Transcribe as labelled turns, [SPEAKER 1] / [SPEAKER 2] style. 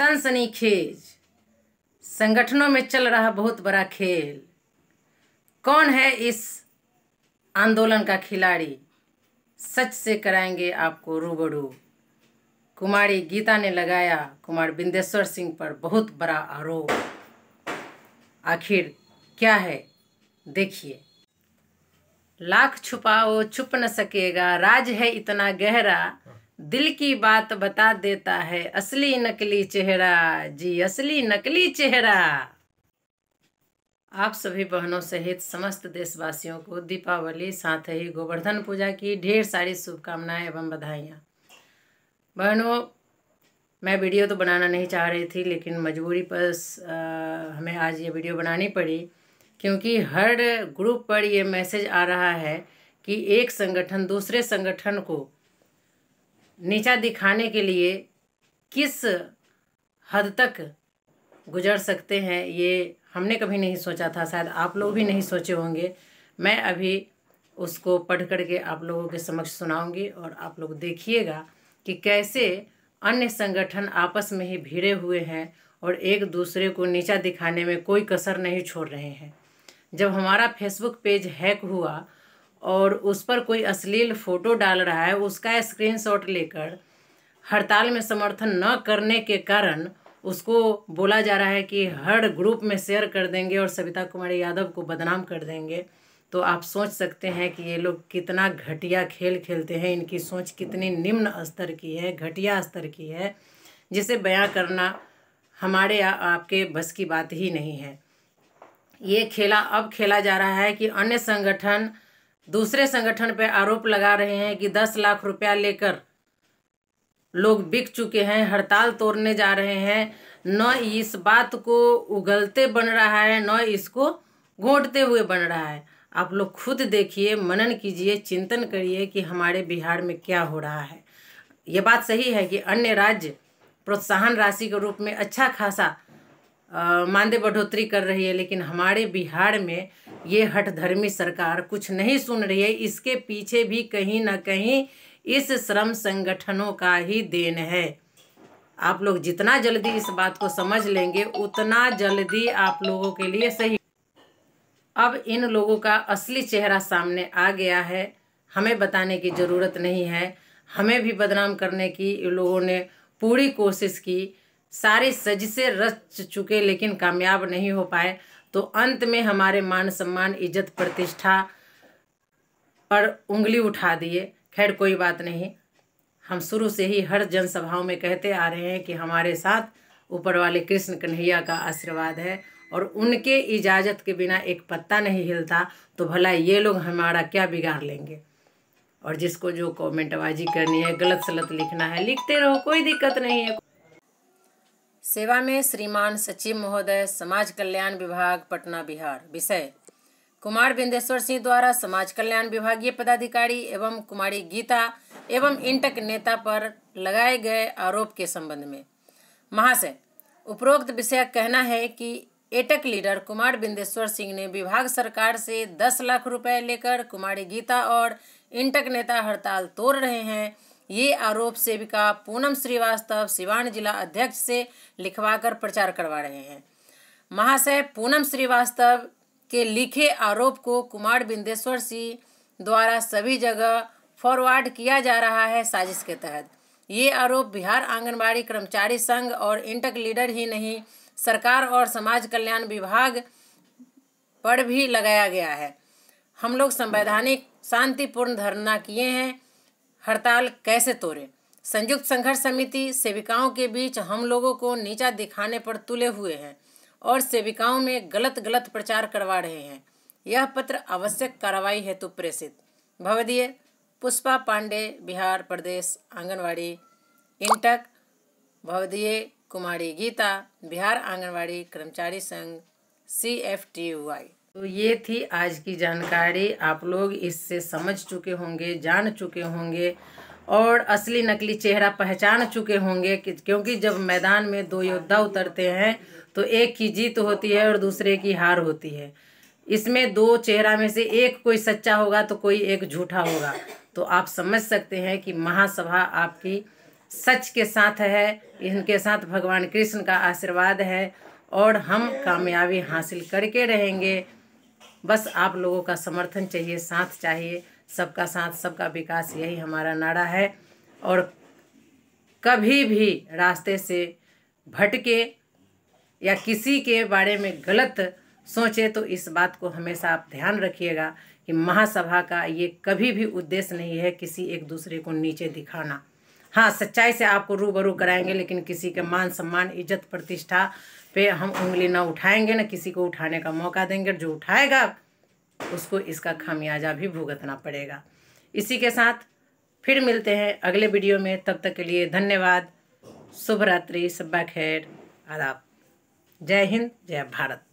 [SPEAKER 1] सनसनीखेज संगठनों में चल रहा बहुत बड़ा खेल कौन है इस आंदोलन का खिलाड़ी सच से कराएंगे आपको रूबरू कुमारी गीता ने लगाया कुमार बिंदेश्वर सिंह पर बहुत बड़ा आरोप आखिर क्या है देखिए लाख छुपाओ छुप न सकेगा राज है इतना गहरा दिल की बात बता देता है असली नकली चेहरा जी असली नकली चेहरा आप सभी बहनों सहित समस्त देशवासियों को दीपावली साथ ही गोवर्धन पूजा की ढेर सारी शुभकामनाएं एवं बधाइयाँ बहनों मैं वीडियो तो बनाना नहीं चाह रही थी लेकिन मजबूरी पर हमें आज ये वीडियो बनानी पड़ी क्योंकि हर ग्रुप पर ये मैसेज आ रहा है कि एक संगठन दूसरे संगठन को नीचा दिखाने के लिए किस हद तक गुजर सकते हैं ये हमने कभी नहीं सोचा था शायद आप लोग भी नहीं सोचे होंगे मैं अभी उसको पढ़ करके आप लोगों के समक्ष सुनाऊंगी और आप लोग देखिएगा कि कैसे अन्य संगठन आपस में ही भिड़े हुए हैं और एक दूसरे को नीचा दिखाने में कोई कसर नहीं छोड़ रहे हैं जब हमारा फेसबुक पेज हैक हुआ और उस पर कोई अश्लील फोटो डाल रहा है उसका स्क्रीनशॉट लेकर हड़ताल में समर्थन न करने के कारण उसको बोला जा रहा है कि हर ग्रुप में शेयर कर देंगे और सविता कुमारी यादव को बदनाम कर देंगे तो आप सोच सकते हैं कि ये लोग कितना घटिया खेल खेलते हैं इनकी सोच कितनी निम्न स्तर की है घटिया स्तर की है जिसे बयां करना हमारे या आपके बस की बात ही नहीं है ये खेला अब खेला जा रहा है कि अन्य संगठन दूसरे संगठन पर आरोप लगा रहे हैं कि दस लाख रुपया लेकर लोग बिक चुके हैं हड़ताल तोड़ने जा रहे हैं न इस बात को उगलते बन रहा है न इसको घोटते हुए बन रहा है आप लोग खुद देखिए मनन कीजिए चिंतन करिए कि हमारे बिहार में क्या हो रहा है ये बात सही है कि अन्य राज्य प्रोत्साहन राशि के रूप में अच्छा खासा मानदेय बढ़ोतरी कर रही है लेकिन हमारे बिहार में ये हठधर्मी सरकार कुछ नहीं सुन रही है इसके पीछे भी कहीं ना कहीं इस श्रम संगठनों का ही देन है आप लोग जितना जल्दी इस बात को समझ लेंगे उतना जल्दी आप लोगों के लिए सही अब इन लोगों का असली चेहरा सामने आ गया है हमें बताने की ज़रूरत नहीं है हमें भी बदनाम करने की लोगों ने पूरी कोशिश की सारी सज से रच चुके लेकिन कामयाब नहीं हो पाए तो अंत में हमारे मान सम्मान इज्जत प्रतिष्ठा पर उंगली उठा दिए खैर कोई बात नहीं हम शुरू से ही हर जनसभाओं में कहते आ रहे हैं कि हमारे साथ ऊपर वाले कृष्ण कन्हैया का आशीर्वाद है और उनके इजाज़त के बिना एक पत्ता नहीं हिलता तो भला ये लोग हमारा क्या बिगाड़ लेंगे और जिसको जो कमेंटबाजी करनी है गलत सलत लिखना है लिखते रहो कोई दिक्कत नहीं है सेवा में श्रीमान सचिव महोदय समाज कल्याण विभाग पटना बिहार विषय कुमार बिंदेश्वर सिंह द्वारा समाज कल्याण विभागीय पदाधिकारी एवं कुमारी गीता एवं इंटक नेता पर लगाए गए आरोप के संबंध में महाशय उपरोक्त विषय कहना है कि एटक लीडर कुमार बिंदेश्वर सिंह ने विभाग सरकार से दस लाख रुपए लेकर कुमारी गीता और इंटक नेता हड़ताल तोड़ रहे हैं ये आरोप सेविका पूनम श्रीवास्तव सिवान जिला अध्यक्ष से लिखवाकर प्रचार करवा रहे हैं महाशय पूनम श्रीवास्तव के लिखे आरोप को कुमार बिंदेश्वर सिंह द्वारा सभी जगह फॉरवर्ड किया जा रहा है साजिश के तहत ये आरोप बिहार आंगनबाड़ी कर्मचारी संघ और इंटक लीडर ही नहीं सरकार और समाज कल्याण विभाग पर भी लगाया गया है हम लोग संवैधानिक शांतिपूर्ण धरना किए हैं हड़ताल कैसे तोड़े संयुक्त संघर्ष समिति सेविकाओं के बीच हम लोगों को नीचा दिखाने पर तुले हुए हैं और सेविकाओं में गलत गलत प्रचार करवा रहे हैं यह पत्र आवश्यक कार्रवाई हेतु प्रेषित भवदीय पुष्पा पांडे बिहार प्रदेश आंगनवाड़ी इंटक भवदीय कुमारी गीता बिहार आंगनवाड़ी कर्मचारी संघ सी एफ टी वाई तो ये थी आज की जानकारी आप लोग इससे समझ चुके होंगे जान चुके होंगे और असली नकली चेहरा पहचान चुके होंगे क्योंकि जब मैदान में दो योद्धा उतरते हैं तो एक की जीत होती है और दूसरे की हार होती है इसमें दो चेहरा में से एक कोई सच्चा होगा तो कोई एक झूठा होगा तो आप समझ सकते हैं कि महासभा आपकी सच के साथ है इनके साथ भगवान कृष्ण का आशीर्वाद है और हम कामयाबी हासिल करके रहेंगे बस आप लोगों का समर्थन चाहिए साथ चाहिए सबका साथ सबका विकास यही हमारा नारा है और कभी भी रास्ते से भटके या किसी के बारे में गलत सोचे तो इस बात को हमेशा आप ध्यान रखिएगा कि महासभा का ये कभी भी उद्देश्य नहीं है किसी एक दूसरे को नीचे दिखाना हाँ सच्चाई से आपको रूबरू कराएंगे लेकिन किसी के मान सम्मान इज्जत प्रतिष्ठा पे हम उंगली ना उठाएंगे ना किसी को उठाने का मौका देंगे जो उठाएगा उसको इसका खामियाजा भी भुगतना पड़ेगा इसी के साथ फिर मिलते हैं अगले वीडियो में तब तक के लिए धन्यवाद शुभ रात्रि सब्बा खैर आदाब जय हिंद जय भारत